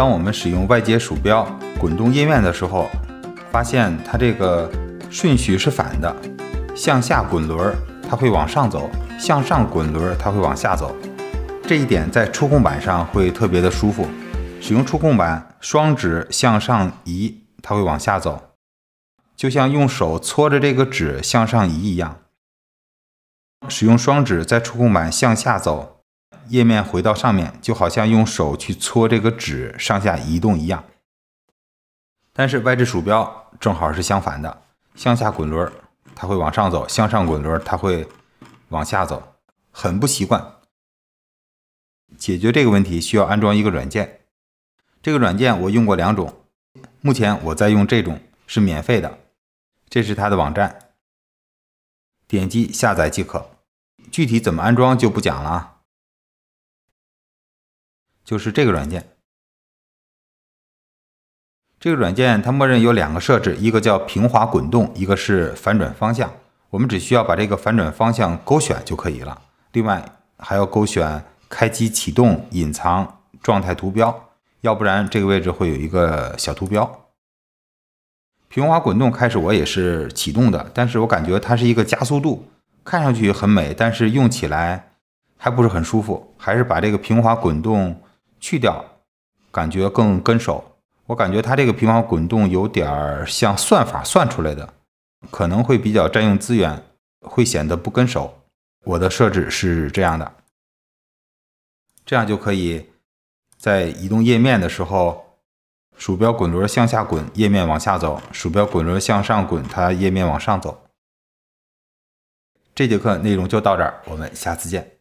当我们使用外接鼠标滚动页面的时候，发现它这个顺序是反的，向下滚轮它会往上走，向上滚轮它会往下走。这一点在触控板上会特别的舒服。使用触控板双指向上移，它会往下走，就像用手搓着这个纸向上移一样。使用双指在触控板向下走。页面回到上面，就好像用手去搓这个纸上下移动一样。但是外置鼠标正好是相反的，向下滚轮它会往上走，向上滚轮它会往下走，很不习惯。解决这个问题需要安装一个软件，这个软件我用过两种，目前我在用这种是免费的，这是它的网站，点击下载即可。具体怎么安装就不讲了啊。就是这个软件，这个软件它默认有两个设置，一个叫平滑滚动，一个是反转方向。我们只需要把这个反转方向勾选就可以了。另外还要勾选开机启动、隐藏状态图标，要不然这个位置会有一个小图标。平滑滚动开始我也是启动的，但是我感觉它是一个加速度，看上去很美，但是用起来还不是很舒服，还是把这个平滑滚动。去掉，感觉更跟手。我感觉它这个平方滚动有点儿像算法算出来的，可能会比较占用资源，会显得不跟手。我的设置是这样的，这样就可以在移动页面的时候，鼠标滚轮向下滚，页面往下走；鼠标滚轮向上滚，它页面往上走。这节课内容就到这儿，我们下次见。